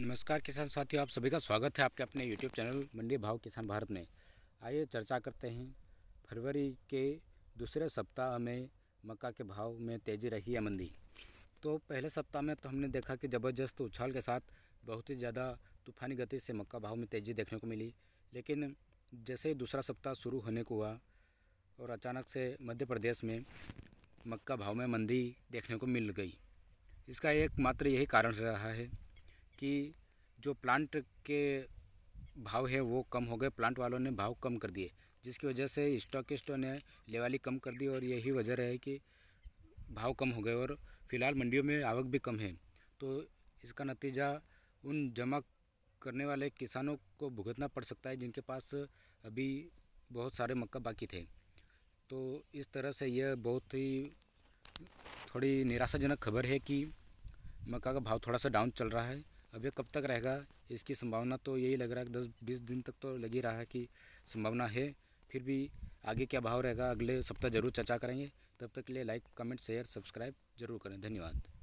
नमस्कार किसान साथियों आप सभी का स्वागत है आपके अपने यूट्यूब चैनल मंडी भाव किसान भारत में आइए चर्चा करते हैं फरवरी के दूसरे सप्ताह में मक्का के भाव में तेज़ी रही है मंदी तो पहले सप्ताह में तो हमने देखा कि ज़बरदस्त उछाल के साथ बहुत ही ज़्यादा तूफानी गति से मक्का भाव में तेज़ी देखने को मिली लेकिन जैसे ही दूसरा सप्ताह शुरू होने को हुआ और अचानक से मध्य प्रदेश में मक्का भाव में मंदी देखने को मिल गई इसका एकमात्र यही कारण रहा है कि जो प्लांट के भाव है वो कम हो गए प्लांट वालों ने भाव कम कर दिए जिसकी वजह से स्टॉकिस्टों ने लेवाली कम कर दी और यही वजह है कि भाव कम हो गए और फिलहाल मंडियों में आवक भी कम है तो इसका नतीजा उन जमा करने वाले किसानों को भुगतना पड़ सकता है जिनके पास अभी बहुत सारे मक्का बाकी थे तो इस तरह से यह बहुत ही थोड़ी निराशाजनक खबर है कि मक्का का भाव थोड़ा सा डाउन चल रहा है अब ये कब तक रहेगा इसकी संभावना तो यही लग रहा है दस बीस दिन तक तो लगी रहा है कि संभावना है फिर भी आगे क्या भाव रहेगा अगले सप्ताह जरूर चर्चा करेंगे तब तक के लिए लाइक कमेंट शेयर सब्सक्राइब जरूर करें धन्यवाद